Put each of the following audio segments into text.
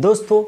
दोस्तों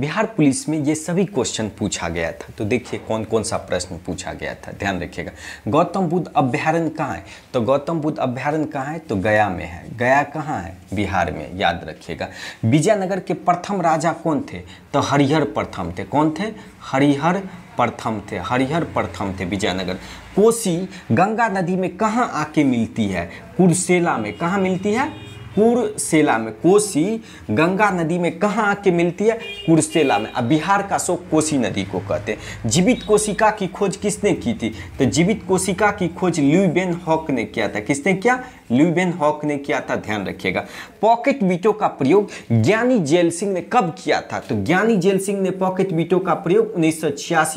बिहार पुलिस में ये सभी क्वेश्चन पूछा गया था तो देखिए कौन कौन सा प्रश्न पूछा गया था ध्यान रखिएगा गौतम बुद्ध अभ्यारण्य कहाँ है तो गौतम बुद्ध अभ्यारण्य कहाँ है तो गया में है गया कहाँ है बिहार में याद रखिएगा विजयनगर के प्रथम राजा कौन थे तो हरिहर प्रथम थे कौन थे हरिहर प्रथम थे हरिहर प्रथम थे विजयनगर कोसी गंगा नदी में कहाँ आके मिलती है कुरसेला में कहाँ मिलती है कुरसेला में कोसी गंगा नदी में कहाँ आके मिलती है कुरसेला में अब बिहार का शोक कोसी नदी को कहते हैं जीवित कोशिका की खोज किसने की थी तो जीवित कोशिका की खोज ल्यूबेन हॉक ने किया था किसने किया ल्यूबेन हॉक ने किया था ध्यान रखिएगा पॉकेट बीटों का प्रयोग ज्ञानी जेल सिंह ने कब किया था तो ज्ञानी जेल सिंह ने पॉकेट बीटों का प्रयोग उन्नीस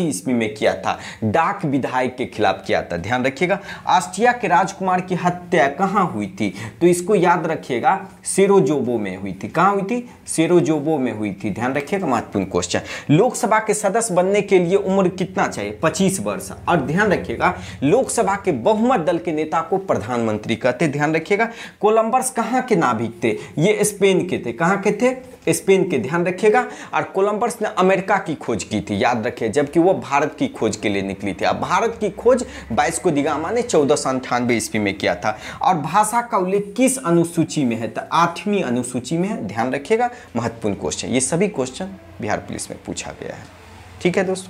ईस्वी में किया था डाक विधायक के खिलाफ किया था ध्यान रखिएगा आस्ट्रिया के राजकुमार की हत्या कहाँ हुई थी तो इसको याद रखिएगा जाएगा सेरोजोबो में हुई थी कहाँ हुई थी सेरोजोबो में हुई थी ध्यान रखिएगा महत्वपूर्ण क्वेश्चन लोकसभा के सदस्य बनने के लिए उम्र कितना चाहिए पच्चीस वर्ष और ध्यान रखिएगा लोकसभा के बहुमत दल के नेता को प्रधानमंत्री कहते ध्यान रखिएगा कोलंबस कहाँ के नाभिक थे ये स्पेन के थे कहाँ के थे स्पेन के ध्यान रखिएगा और कोलंबर्स ने अमेरिका की खोज की थी याद रखिए जबकि वो भारत की खोज के लिए निकली थी अब भारत की खोज बाइस को दिगामा ने चौदह सौ अंठानवे ईस्वी में किया था और भाषा का उल्लेख किस अनुसूची में में है तो आठवीं अनुसूची में है ध्यान रखिएगा महत्वपूर्ण क्वेश्चन ये सभी क्वेश्चन बिहार पुलिस में पूछा गया है ठीक है दोस्तों